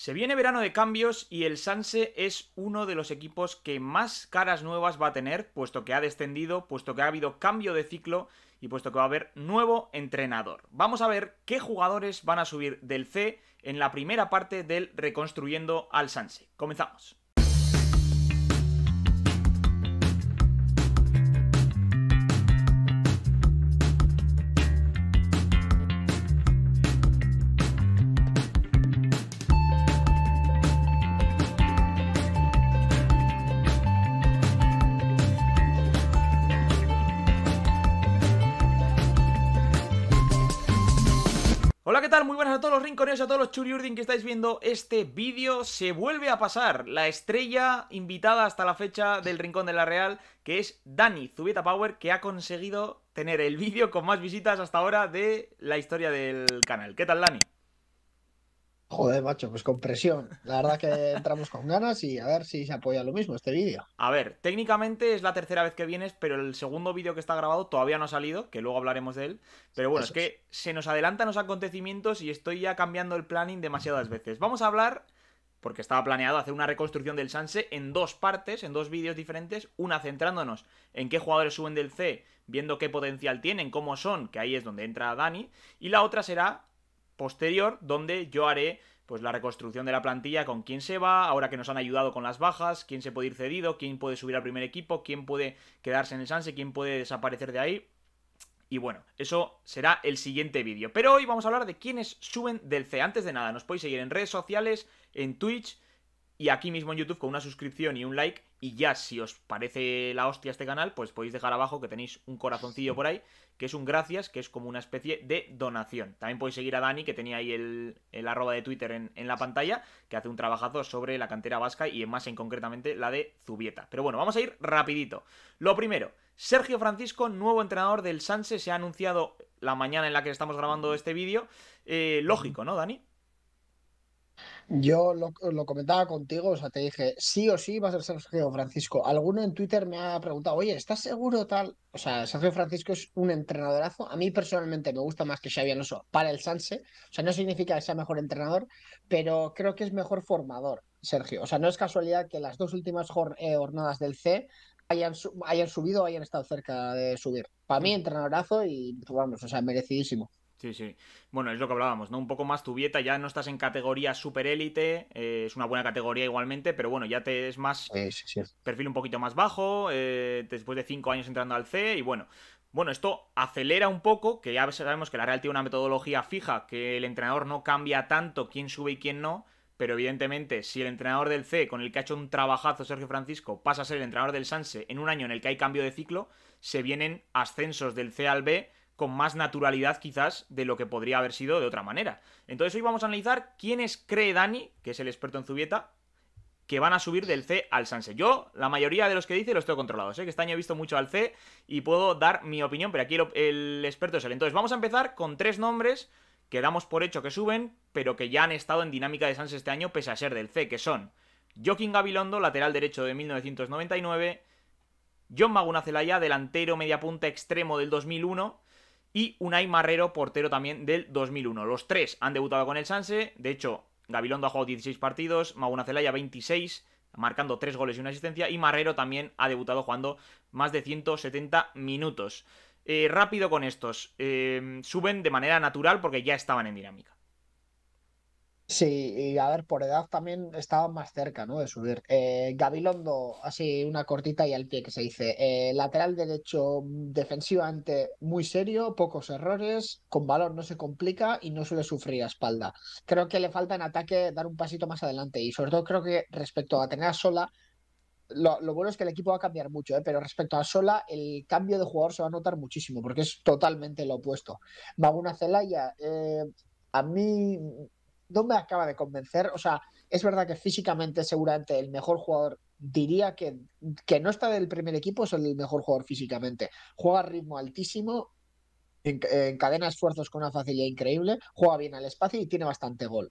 Se viene verano de cambios y el Sanse es uno de los equipos que más caras nuevas va a tener, puesto que ha descendido, puesto que ha habido cambio de ciclo y puesto que va a haber nuevo entrenador. Vamos a ver qué jugadores van a subir del C en la primera parte del Reconstruyendo al Sanse. Comenzamos. Hola, ¿qué tal? Muy buenas a todos los rinconeros y a todos los churiurdin que estáis viendo este vídeo. Se vuelve a pasar la estrella invitada hasta la fecha del Rincón de la Real, que es Dani Zubieta Power, que ha conseguido tener el vídeo con más visitas hasta ahora de la historia del canal. ¿Qué tal, Dani? Joder, macho, pues con presión. La verdad que entramos con ganas y a ver si se apoya lo mismo este vídeo. A ver, técnicamente es la tercera vez que vienes, pero el segundo vídeo que está grabado todavía no ha salido, que luego hablaremos de él. Pero bueno, es que se nos adelantan los acontecimientos y estoy ya cambiando el planning demasiadas veces. Vamos a hablar, porque estaba planeado hacer una reconstrucción del Sanse en dos partes, en dos vídeos diferentes, una centrándonos en qué jugadores suben del C, viendo qué potencial tienen, cómo son, que ahí es donde entra Dani, y la otra será posterior, donde yo haré pues la reconstrucción de la plantilla con quién se va, ahora que nos han ayudado con las bajas, quién se puede ir cedido, quién puede subir al primer equipo, quién puede quedarse en el Sanse, quién puede desaparecer de ahí. Y bueno, eso será el siguiente vídeo. Pero hoy vamos a hablar de quiénes suben del C. Antes de nada, nos podéis seguir en redes sociales, en Twitch y aquí mismo en YouTube con una suscripción y un like y ya, si os parece la hostia este canal, pues podéis dejar abajo que tenéis un corazoncillo por ahí, que es un gracias, que es como una especie de donación. También podéis seguir a Dani, que tenía ahí el, arroba de Twitter en, la pantalla, que hace un trabajazo sobre la cantera vasca y más en concretamente la de Zubieta. Pero bueno, vamos a ir rapidito. Lo primero, Sergio Francisco, nuevo entrenador del Sanse, se ha anunciado la mañana en la que estamos grabando este vídeo. Eh, lógico, ¿no, Dani? Yo lo, comentaba contigo, o sea, te dije, sí o sí va a ser Sergio Francisco. Alguno en Twitter me ha preguntado, oye, ¿estás seguro tal? O sea, Sergio Francisco es un entrenadorazo. A mí personalmente me gusta más que Xavi Alonso para el Sanse. O sea, no significa que sea mejor entrenador, pero creo que es mejor formador, Sergio. O sea, no es casualidad que las dos últimas eh, jornadas del C hayan, hayan subido o hayan estado cerca de subir. Para mí, mm. entrenadorazo y, vamos, o sea, merecidísimo. Sí, sí. Bueno, es lo que hablábamos, ¿no? Un poco más tu vieta, ya no estás en categoría super élite, eh, es una buena categoría igualmente, pero bueno, ya te es más perfil un poquito más bajo, eh, después de cinco años entrando al C, y bueno. Bueno, esto acelera un poco, que ya sabemos que la Real tiene una metodología fija, que el entrenador no cambia tanto quién sube y quién no, pero evidentemente si el entrenador del C, con el que ha hecho un trabajazo Sergio Francisco, pasa a ser el entrenador del Sanse en un año en el que hay cambio de ciclo, se vienen ascensos del C al B con más naturalidad quizás de lo que podría haber sido de otra manera. Entonces hoy vamos a analizar quiénes cree Dani, que es el experto en Zubieta, que van a subir del C al Sanse. Yo, la mayoría de los que dice, los tengo controlados, ¿eh? que este año he visto mucho al C y puedo dar mi opinión, pero aquí el, experto es él. Entonces vamos a empezar con tres nombres que damos por hecho que suben, pero que ya han estado en dinámica de Sanse este año pese a ser del C, que son Joaquín Gabilondo, lateral derecho de 1999, John Maguna Celaya, delantero punta extremo del 2001, y Unai Marrero, portero también del 2001. Los tres han debutado con el Sanse, de hecho, Gabilondo ha jugado 16 partidos, Maguna Celaya 26, marcando 3 goles y una asistencia, y Marrero también ha debutado jugando más de 170 minutos. Eh, rápido con estos, eh, suben de manera natural porque ya estaban en dinámica. Sí, y a ver, por edad también estaba más cerca, ¿no? De subir. Eh, Gabilondo, así una cortita y al pie que se dice. Eh, lateral derecho, mm, defensivamente muy serio, pocos errores, con valor no se complica y no suele sufrir a espalda. Creo que le falta en ataque dar un pasito más adelante y sobre todo creo que respecto a tener a Sola, lo, bueno es que el equipo va a cambiar mucho, ¿eh? pero respecto a Sola, el cambio de jugador se va a notar muchísimo, porque es totalmente lo opuesto. Maguna Celaya, a mí no acaba de convencer. O sea, es verdad que físicamente seguramente el mejor jugador, diría que, que no está del primer equipo, es el mejor jugador físicamente. Juega a ritmo altísimo, encadena esfuerzos con una facilidad increíble, juega bien al espacio y tiene bastante gol.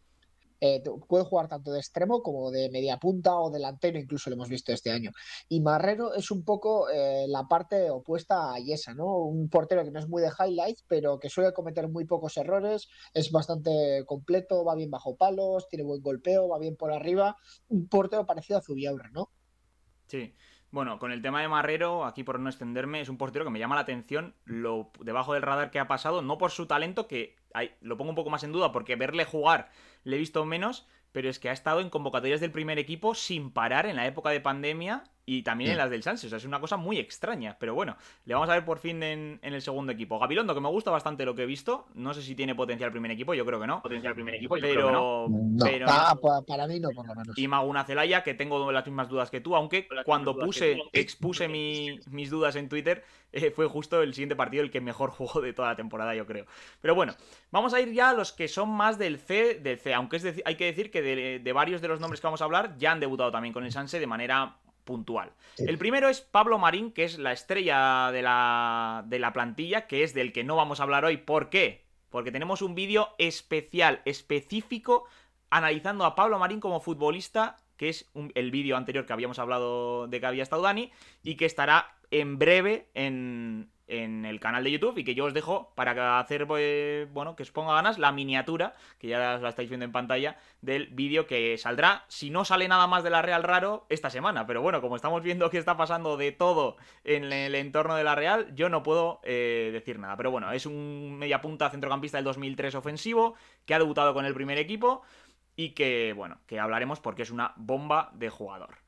Eh, puede jugar tanto de extremo como de media punta o delantero, incluso lo hemos visto este año. Y Marrero es un poco eh, la parte opuesta a Yesa, ¿no? Un portero que no es muy de highlights, pero que suele cometer muy pocos errores, es bastante completo, va bien bajo palos, tiene buen golpeo, va bien por arriba. Un portero parecido a Zubiaurre, ¿no? Sí, bueno, con el tema de Marrero, aquí por no extenderme, es un portero que me llama la atención lo debajo del radar que ha pasado, no por su talento, que lo pongo un poco más en duda porque verle jugar le he visto menos, pero es que ha estado en convocatorias del primer equipo sin parar en la época de pandemia y también en las del Sanse. O sea, es una cosa muy extraña. Pero bueno, le vamos a ver por fin en, el segundo equipo. Gabilondo, que me gusta bastante lo que he visto. No sé si tiene potencial primer equipo, yo creo que no. Potencial primer equipo, yo pero, creo que no. pero... Para, mí no, por lo menos. Y Maguna Celaya, que tengo las mismas dudas que tú, aunque cuando puse, expuse mis dudas en Twitter, eh, fue justo el siguiente partido el que mejor jugó de toda la temporada, yo creo. Pero bueno, vamos a ir ya a los que son más del C, del C. Aunque es hay que decir que de, de varios de los nombres que vamos a hablar ya han debutado también con el Sanse de manera puntual. El primero es Pablo Marín, que es la estrella de la, plantilla, que es del que no vamos a hablar hoy. ¿Por qué? Porque tenemos un vídeo especial, específico, analizando a Pablo Marín como futbolista, que es el vídeo anterior que habíamos hablado de que había estado Dani, y que estará en breve en, en el canal de YouTube y que yo os dejo para hacer, pues, bueno, que os ponga ganas la miniatura, que ya la estáis viendo en pantalla, del vídeo que saldrá, si no sale nada más de la Real Raro, esta semana. Pero bueno, como estamos viendo que está pasando de todo en el entorno de la Real, yo no puedo eh, decir nada. Pero bueno, es un media punta centrocampista del 2003 ofensivo, que ha debutado con el primer equipo y que, bueno, que hablaremos porque es una bomba de jugador.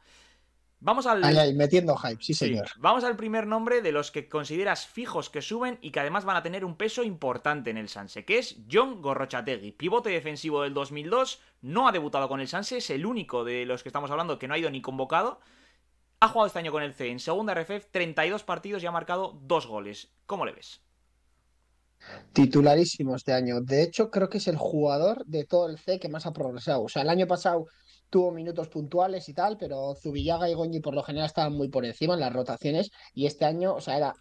Vamos al. metiendo hype, sí, señor. Vamos al primer nombre de los que consideras fijos que suben y que además van a tener un peso importante en el Sanse, que es John Gorrochategui, pivote defensivo del 2002. No ha debutado con el Sanse, es el único de los que estamos hablando que no ha ido ni convocado. Ha jugado este año con el C en segunda RFF, 32 partidos y ha marcado dos goles. ¿Cómo le ves? Titularísimo este año. De hecho, creo que es el jugador de todo el C que más ha progresado. O sea, el año pasado tuvo minutos puntuales y tal, pero Zubillaga y Goñi por lo general estaban muy por encima en las rotaciones y este año, o sea, era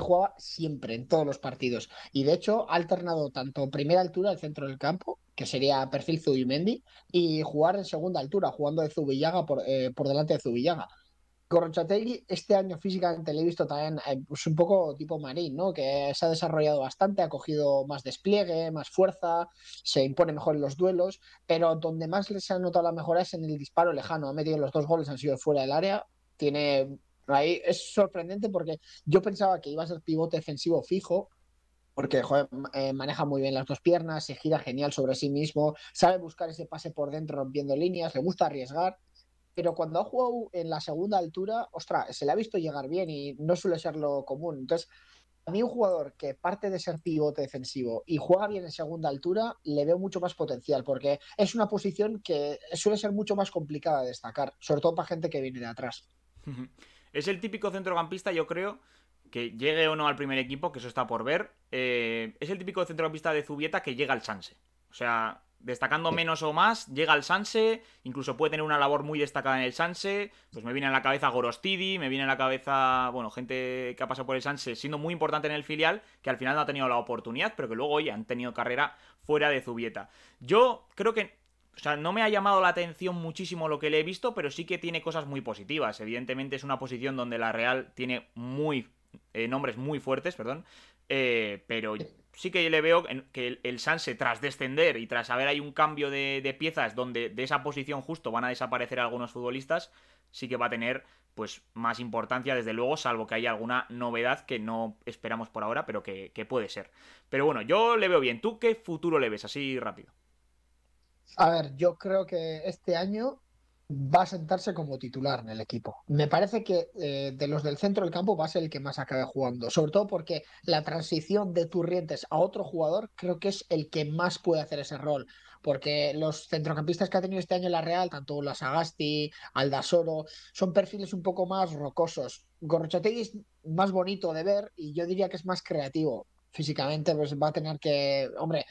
jugaba siempre en todos los partidos y de hecho ha alternado tanto primera altura al centro del campo, que sería perfil Zubimendi, y jugar en segunda altura, jugando de Zubillaga por, eh, por delante de Zubillaga. Gorrochategui este año físicamente le he visto también eh, pues un poco tipo Marín, ¿no? Que se ha desarrollado bastante, ha cogido más despliegue, más fuerza, se impone mejor en los duelos, pero donde más se ha notado la mejora es en el disparo lejano. Ha metido los dos goles, han sido fuera del área. Tiene ahí es sorprendente porque yo pensaba que iba a ser pivote defensivo fijo, porque eh, maneja muy bien las dos piernas, se gira genial sobre sí mismo, sabe buscar ese pase por dentro rompiendo líneas, le gusta arriesgar pero cuando ha jugado en la segunda altura, ostra, se le ha visto llegar bien y no suele ser lo común. Entonces, a mí un jugador que parte de ser pivote defensivo y juega bien en segunda altura, le veo mucho más potencial, porque es una posición que suele ser mucho más complicada de destacar, sobre todo para gente que viene de atrás. Es el típico centrocampista, yo creo, que llegue o no al primer equipo, que eso está por ver. Eh, es el típico centrocampista de Zubieta que llega al chance. O sea, destacando menos o más, llega al Sanse, incluso puede tener una labor muy destacada en el Sanse, pues me viene a la cabeza Gorostidi, me viene a la cabeza, bueno, gente que ha pasado por el Sanse siendo muy importante en el filial, que al final no ha tenido la oportunidad, pero que luego, ya han tenido carrera fuera de Zubieta. Yo creo que o sea, no me ha llamado la atención muchísimo lo que le he visto, pero sí que tiene cosas muy positivas. Evidentemente es una posición donde la Real tiene muy eh, nombres muy fuertes, perdón. Eh, pero sí que le veo que el, Sanse, tras descender y tras haber hay un cambio de, piezas donde de esa posición justo van a desaparecer algunos futbolistas, sí que va a tener pues más importancia, desde luego, salvo que haya alguna novedad que no esperamos por ahora, pero que puede ser. Pero bueno, yo le veo bien. ¿Tú qué futuro le ves así rápido? A ver, yo creo que este año va a sentarse como titular en el equipo. Me parece que eh, de los del centro del campo va a ser el que más acabe jugando, sobre todo porque la transición de Turrientes a otro jugador creo que es el que más puede hacer ese rol, porque los centrocampistas que ha tenido este año la Real, tanto la Sagasti, Aldasoro, son perfiles un poco más rocosos. Gorrochategui es más bonito de ver y yo diría que es más creativo físicamente pues va a tener que, hombre,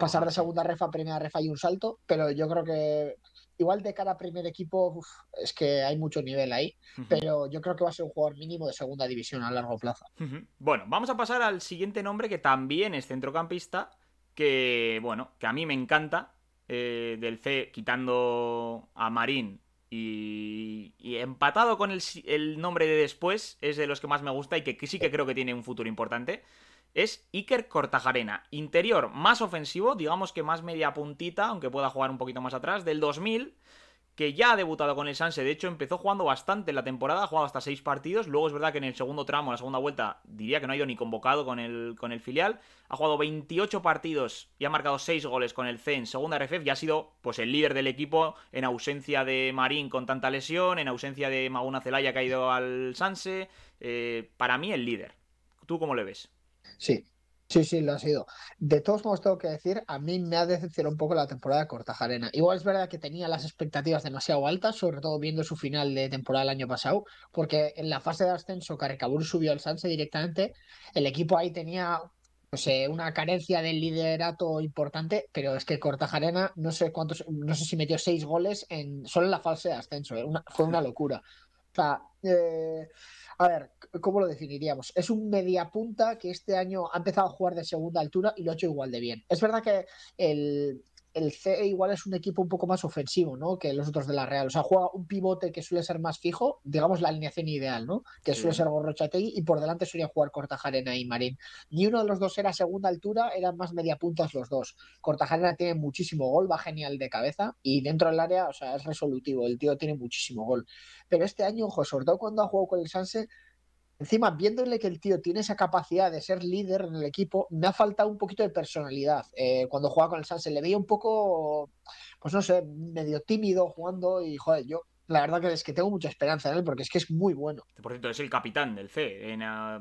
pasar de segunda refa a primera refa y un salto, pero yo creo que Igual de cada primer equipo, es que hay mucho nivel ahí, pero yo creo que va a ser un jugador mínimo de segunda división a largo plazo. Bueno, vamos a pasar al siguiente nombre que también es centrocampista, que bueno, que a mí me encanta. Eh, del C quitando a Marín y, empatado con el, el, nombre de después, es de los que más me gusta y que sí que creo que tiene un futuro importante es Iker Cortajarena, interior más ofensivo, digamos que más media puntita, aunque pueda jugar un poquito más atrás, del 2000, que ya ha debutado con el Sanse, de hecho empezó jugando bastante en la temporada, ha jugado hasta 6 partidos, luego es verdad que en el segundo tramo, la segunda vuelta, diría que no ha ido ni convocado con el, con el filial, ha jugado 28 partidos y ha marcado 6 goles con el C en segunda RFF y ha sido pues el líder del equipo en ausencia de Marín con tanta lesión, en ausencia de Maguna Celaya que ha ido al Sanse, eh, para mí el líder. ¿Tú cómo le ves? Sí, sí, sí, lo ha sido. De todos modos, tengo que decir, a mí me ha decepcionado un poco la temporada de Cortajarena. Igual es verdad que tenía las expectativas demasiado altas, sobre todo viendo su final de temporada el año pasado, porque en la fase de ascenso Caricabur subió al Sanse directamente, el equipo ahí tenía no sé, una carencia de liderato importante, pero es que Cortajarena no sé cuántos, no sé si metió seis goles en solo en la fase de ascenso, eh, fue una locura. O sea, eh, a ver, ¿cómo lo definiríamos? Es un punta que este año ha empezado a jugar de segunda altura y lo ha hecho igual de bien. Es verdad que el, el CE igual es un equipo un poco más ofensivo, ¿no? Que los otros de la Real. O sea, juega un pivote que suele ser más fijo, digamos la alineación ideal, ¿no? Que suele ser Gorrochategui y por delante suele jugar Cortajarena y Marín. Ni uno de los dos era segunda altura, eran más media puntas los dos. Cortajarena tiene muchísimo gol, va genial de cabeza y dentro del área, o sea, es resolutivo. El tío tiene muchísimo gol. Pero este año, ojo, sobre todo cuando ha jugado con el Sanse, Encima, viéndole que el tío tiene esa capacidad de ser líder en el equipo, me ha faltado un poquito de personalidad. Eh, cuando jugaba con el Sanse le veía un poco, pues no sé, medio tímido jugando y joder, yo la verdad que es que tengo mucha esperanza en él porque es que es muy bueno. Por cierto, es el capitán del C.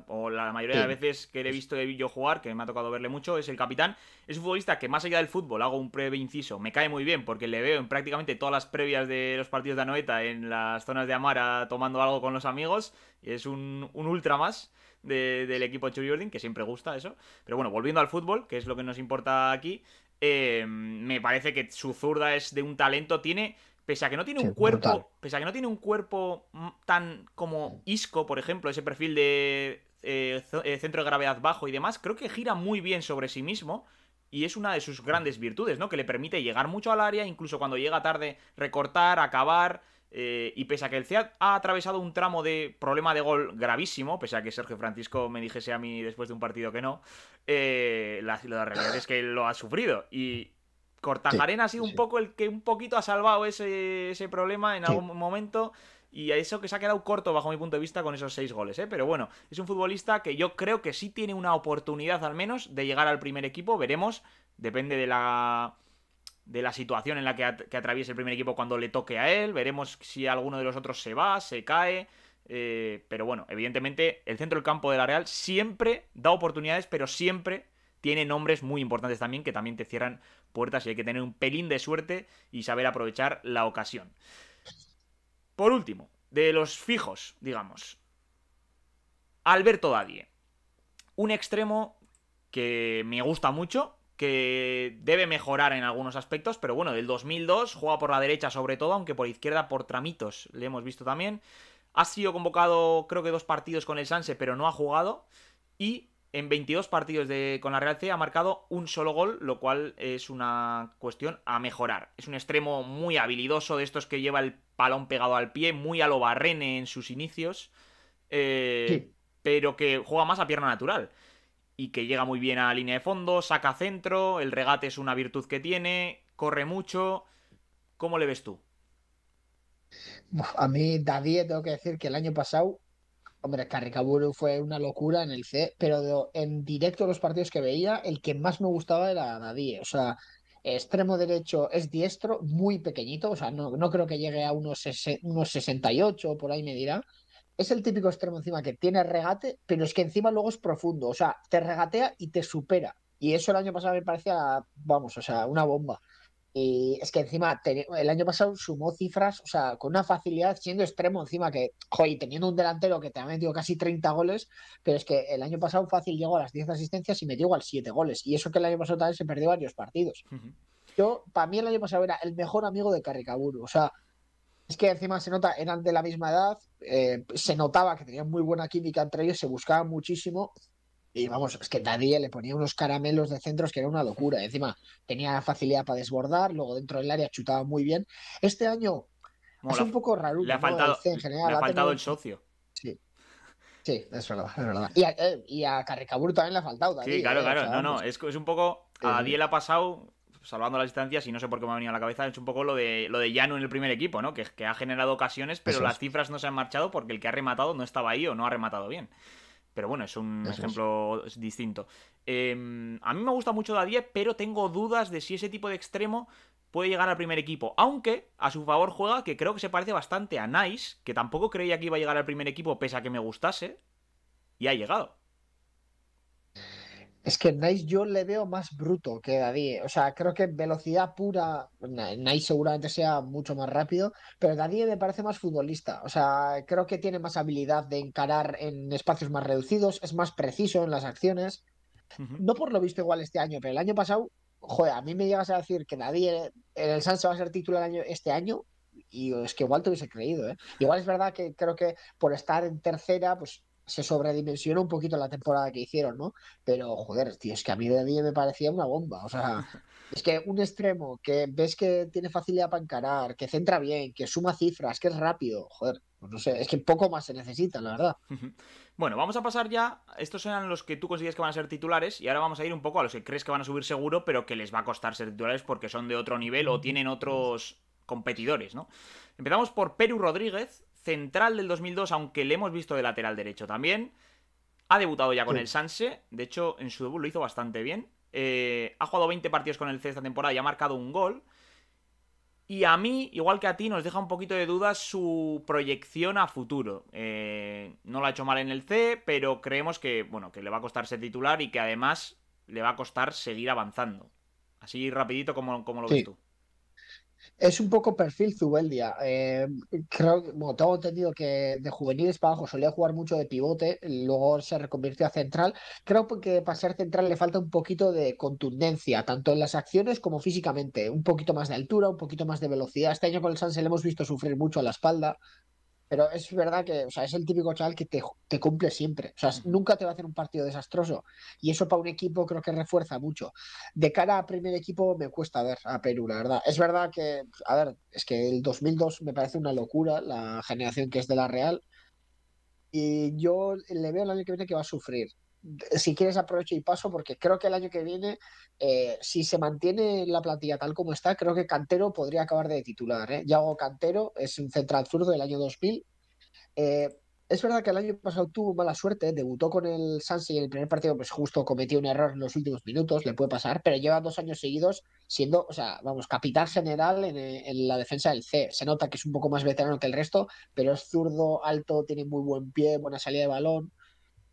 o la mayoría de de veces que he visto yo jugar, que me ha tocado verle mucho, es el capitán. Es un futbolista que más allá del fútbol, hago un breve inciso, me cae muy bien porque le veo en prácticamente todas las previas de los partidos de Anoeta en las zonas de Amara tomando algo con los amigos. y Es un, un ultra más. del equipo Churiordin, que siempre gusta eso. Pero bueno, volviendo al fútbol, que es lo que nos importa aquí, eh, me parece que su zurda es de un talento. Tiene Pese a que no tiene un cuerpo. que no tiene un cuerpo tan como Isco, por ejemplo, ese perfil de eh, eh, centro de gravedad bajo y demás, creo que gira muy bien sobre sí mismo. Y es una de sus grandes virtudes, ¿no? Que le permite llegar mucho al área, incluso cuando llega tarde, recortar, acabar. Eh, y pese a que el CEAT ha atravesado un tramo de problema de gol gravísimo, pese a que Sergio Francisco me dijese a mí después de un partido que no, la, la, realidad es que lo ha sufrido. Y Cortajarena ha sido un poco el que un poquito ha salvado ese, problema en algún momento. Y a eso que se ha quedado corto bajo mi punto de vista con esos seis goles, ¿eh? Pero bueno, es un futbolista que yo creo que sí tiene una oportunidad al menos de llegar al primer equipo. Veremos. Depende de la de la situación en la que, atraviese el primer equipo cuando le toque a él. Veremos si alguno de los otros se va, se cae. Eh, pero bueno, evidentemente el centro del campo de la Real siempre da oportunidades, pero siempre tiene nombres muy importantes también que también te cierran puertas y hay que tener un pelín de suerte y saber aprovechar la ocasión. Por último, de los fijos, digamos. Alberto Dadie. Un extremo que me gusta mucho, que debe mejorar en algunos aspectos, pero bueno, del 2002 juega por la derecha sobre todo, aunque por izquierda por tramitos le hemos visto también. Ha sido convocado creo que dos partidos con el Sanse, pero no ha jugado. Y en 22 partidos de, con la Real C ha marcado un solo gol, lo cual es una cuestión a mejorar. Es un extremo muy habilidoso de estos que lleva el palón pegado al pie, muy a lo barrene en sus inicios, eh, pero que juega más a pierna natural y que llega muy bien a línea de fondo, saca centro, el regate es una virtud que tiene, corre mucho. ¿Cómo le ves tú? A mí, David, tengo que decir que el año pasado Hombre, Carricaburu fue una locura en el C, pero en directo los partidos que veía, el que más me gustaba era Nadie. O sea, extremo derecho es diestro, muy pequeñito, o sea, no, no creo que llegue a unos, unos 68, por ahí me dirá. Es el típico extremo encima que tiene regate, pero es que encima luego es profundo, o sea, te regatea y te supera. Y eso el año pasado me parecía, vamos, o sea, una bomba. Y es que encima el año pasado sumó cifras, o sea, con una facilidad siendo extremo encima que, joder, teniendo un delantero que te ha metido casi 30 goles, pero es que el año pasado fácil llegó a las 10 asistencias y metió al 7 goles. Y eso que el año pasado también se perdió varios partidos. Yo, para mí el año pasado era el mejor amigo de Carricaburu, o sea, es que encima se nota, eran de la misma edad, eh, se notaba que tenían muy buena química entre ellos, se buscaban muchísimo y vamos, es que nadie le ponía unos caramelos de centros que era una locura. Encima tenía facilidad para desbordar, luego dentro del área chutaba muy bien. Este año es un poco raro. Le ha faltado, general, le ha faltado el socio. Sí. Sí, es verdad, es verdad. Y a, eh, y a Carricabur también le ha faltado. sí, claro, eh, claro. no, no, es, un poco. A Diel ha pasado, salvando las distancias, y no sé por qué me ha venido a la cabeza, es un poco lo de lo de en el primer equipo, ¿no? Que, que ha generado ocasiones, pero las cifras no se han marchado porque el que ha rematado no estaba ahí o no ha rematado bien. Pero bueno, es un ejemplo distinto. Em, a mí me gusta mucho la pero tengo dudas de si ese tipo de extremo puede llegar al primer equipo. Aunque a su favor juega que creo que se parece bastante a Nice, que tampoco creía que iba a llegar al primer equipo pese a que me gustase. Y ha llegado. Es que Nice yo le veo más bruto que Daddy. O sea, creo que velocidad pura, Nice seguramente sea mucho más rápido, pero Daddy me parece más futbolista. O sea, creo que tiene más habilidad de encarar en espacios más reducidos, es más preciso en las acciones. No por lo visto igual este año, pero el año pasado, joder, a mí me llegas a decir que Nadie eh, en el Sanse va a ser titular este año y es que igual te hubiese creído. ¿eh? Igual es verdad que creo que por estar en tercera, pues se sobredimensionó un poquito la temporada que hicieron, ¿no? Pero, joder, tío, es que a mí de mí me parecía una bomba. O sea, es que un extremo que ves que tiene facilidad para encarar, que centra bien, que suma cifras, que es rápido, joder, pues no sé, es que poco más se necesita, la verdad. Bueno, vamos a pasar ya. Estos eran los que tú consigues que van a ser titulares y ahora vamos a ir un poco a los que crees que van a subir seguro, pero que les va a costar ser titulares porque son de otro nivel o tienen otros competidores, ¿no? Empezamos por Perú Rodríguez, central del 2002, aunque le hemos visto de lateral derecho también. Ha debutado ya con el Sanse, de hecho en su debut lo hizo bastante bien. Eh, ha jugado 20 partidos con el C esta temporada y ha marcado un gol. Y a mí, igual que a ti, nos deja un poquito de dudas su proyección a futuro. Eh, no lo ha hecho mal en el C, pero creemos que, bueno, que le va a costar ser titular y que además le va a costar seguir avanzando. Así rapidito como, como lo ves tú. Es un poco perfil Zubeldia. Eh, creo, bueno, tengo entendido que de juveniles para abajo solía jugar mucho de pivote, luego se reconvirtió a central. Creo que para ser central le falta un poquito de contundencia, tanto en las acciones como físicamente. Un poquito más de altura, un poquito más de velocidad. Este año con el Sanse le hemos visto sufrir mucho a la espalda, pero es verdad que, o sea, es el típico chaval que te, te cumple siempre. O sea, nunca te va a hacer un partido desastroso. Y eso para un equipo creo que refuerza mucho. De cara a primer equipo me cuesta ver a Perú, la verdad. Es verdad que, a ver, es que el 2002 me parece una locura, la generación que es de la Real. Y yo le veo el año que viene que va a sufrir si quieres aprovecho y paso porque creo que el año que viene, eh, si se mantiene la plantilla tal como está, creo que Cantero podría acabar de titular. ¿eh? Yago Cantero es un central zurdo del año 2000. Eh, es verdad que el año pasado tuvo mala suerte, ¿eh? debutó con el y en el primer partido, pues justo cometió un error en los últimos minutos, le puede pasar, pero lleva dos años seguidos siendo, o sea, vamos, capitán general en, en, la defensa del C. Se nota que es un poco más veterano que el resto, pero es zurdo, alto, tiene muy buen pie, buena salida de balón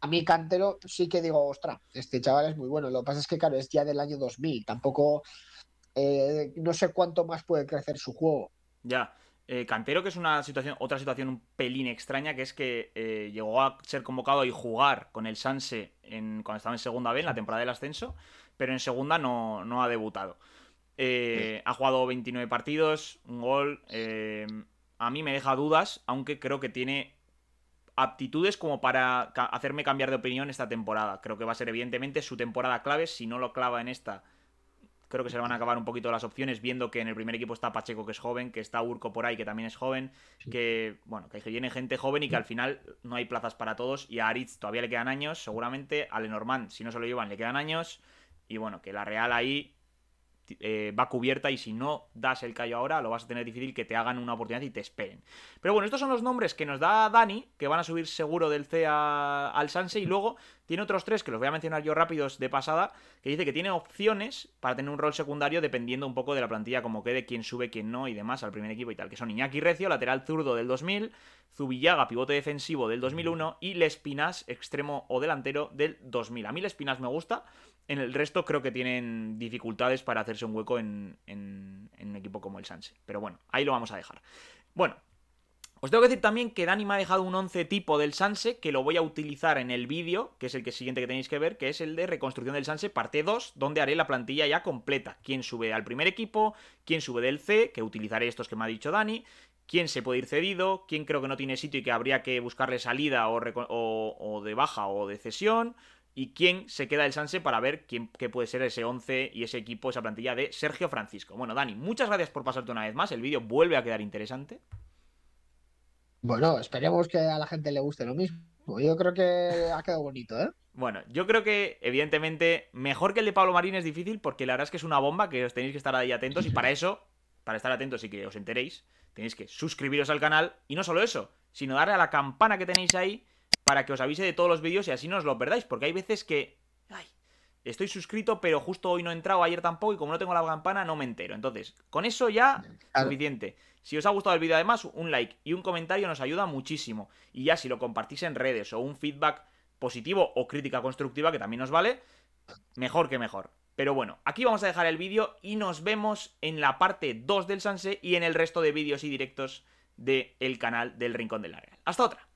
a mí Cantero sí que digo, ostras, este chaval es muy bueno. Lo que pasa es que, claro, es ya del año 2000. Tampoco, eh, no sé cuánto más puede crecer su juego. Ya. Eh, Cantero, que es una situación, otra situación un pelín extraña, que es que eh, llegó a ser convocado y jugar con el Sanse cuando estaba en segunda B, en la temporada del ascenso, pero en segunda no, ha debutado. Ha jugado 29 partidos, un gol. a mí me deja dudas, aunque creo que tiene aptitudes como para hacerme cambiar de opinión esta temporada. Creo que va a ser evidentemente su temporada clave. Si no lo clava en esta, creo que se le van a acabar un poquito las opciones, viendo que en el primer equipo está Pacheco, que es joven, que está Urco por ahí, que también es joven, que bueno, que viene gente joven y que al final no hay plazas para todos. Y a Aritz todavía le quedan años, seguramente. A Lenormand, si no se lo llevan, le quedan años. Y bueno, que la Real ahí eh, va cubierta y si no das el callo ahora, lo vas a tener difícil que te hagan una oportunidad y te esperen. Pero bueno, estos son los nombres que nos da Dani, que van a subir seguro del C al Sanse y luego tiene otros tres que los voy a mencionar yo rápidos de pasada, que dice que tiene opciones para tener un rol secundario dependiendo un poco de la plantilla, como quede, quién sube, quién no y demás al primer equipo y tal, que son Iñaki Recio, lateral zurdo del 2000, Zubillaga, pivote defensivo del 2001 y Lespinas, extremo o delantero del 2000. A mí Lespinas me gusta. En el resto creo que tienen dificultades para hacerse un hueco en, un equipo como el Sanse. Pero bueno, ahí lo vamos a dejar. Bueno, os tengo que decir también que Dani me ha dejado un 11 tipo del Sanse que lo voy a utilizar en el vídeo, que es el que siguiente que tenéis que ver, que es el de reconstrucción del Sanse parte 2, donde haré la plantilla ya completa. Quién sube al primer equipo, quién sube del C, que utilizaré estos que me ha dicho Dani, quién se puede ir cedido, quién creo que no tiene sitio y que habría que buscarle salida o, o de baja o de cesión, y quién se queda el Sanse para ver quién, qué puede ser ese 11 y ese equipo, esa plantilla de Sergio Francisco. Bueno, Dani, muchas gracias por pasarte una vez más. El vídeo vuelve a quedar interesante. Bueno, esperemos que a la gente le guste lo mismo. Yo creo que ha quedado bonito, ¿eh? Bueno, yo creo que, evidentemente, mejor que el de Pablo Marín es difícil porque la verdad es que es una bomba que os tenéis que estar ahí atentos y para eso, para estar atentos y que os enteréis, tenéis que suscribiros al canal y no solo eso, sino darle a la campana que tenéis ahí para que os avise de todos los vídeos y así no os lo perdáis, porque hay veces que... Ay, estoy suscrito, pero justo hoy no he entrado, ayer tampoco, y como no tengo la campana, no me entero. Entonces, con eso ya suficiente. Si os ha gustado el vídeo, además, un like y un comentario nos ayuda muchísimo. Y ya si lo compartís en redes o un feedback positivo o crítica constructiva, que también nos vale, mejor que mejor. Pero bueno, aquí vamos a dejar el vídeo y nos vemos en la parte 2 del Sanse y en el resto de vídeos y directos del el canal del Rincón del Área. ¡Hasta otra!